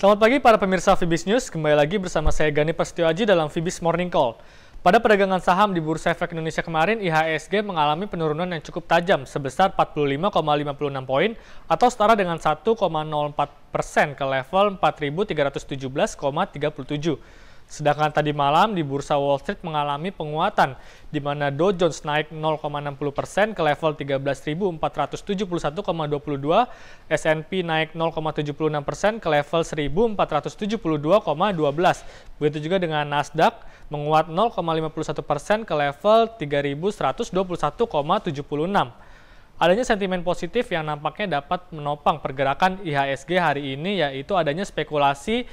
Selamat pagi para pemirsa Fibis News, kembali lagi bersama saya Gani Prasetyo Aji dalam Fibis Morning Call. Pada perdagangan saham di Bursa Efek Indonesia kemarin, IHSG mengalami penurunan yang cukup tajam sebesar 45,56 poin atau setara dengan 1,04 persen ke level 4.317,37. Sedangkan tadi malam di Bursa Wall Street mengalami penguatan, di mana Dow Jones naik 0,60 ke level 13.471,22, S&P naik 0,76 ke level 1.472,12. Begitu juga dengan Nasdaq menguat 0,51 ke level 3.121,76. Adanya sentimen positif yang nampaknya dapat menopang pergerakan IHSG hari ini yaitu adanya spekulasi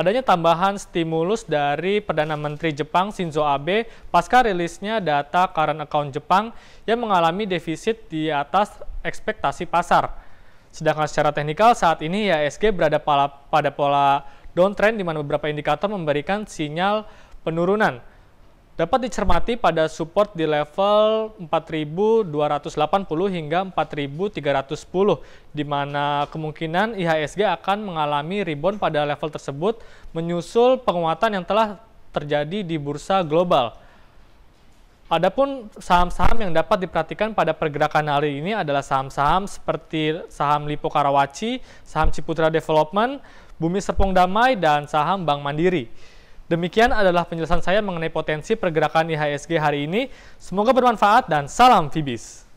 adanya tambahan stimulus dari Perdana Menteri Jepang Shinzo Abe pasca rilisnya data current account Jepang yang mengalami defisit di atas ekspektasi pasar. Sedangkan secara teknikal saat ini IHSG berada pada pola downtrend di mana beberapa indikator memberikan sinyal penurunan dapat dicermati pada support di level 4280 hingga 4310 di mana kemungkinan IHSG akan mengalami rebound pada level tersebut menyusul penguatan yang telah terjadi di bursa global. Adapun saham-saham yang dapat diperhatikan pada pergerakan hari ini adalah saham-saham seperti saham Lipo Karawaci, saham Ciputra Development, Bumi Serpong Damai, dan saham Bank Mandiri. Demikian adalah penjelasan saya mengenai potensi pergerakan IHSG hari ini. Semoga bermanfaat dan salam Fibis.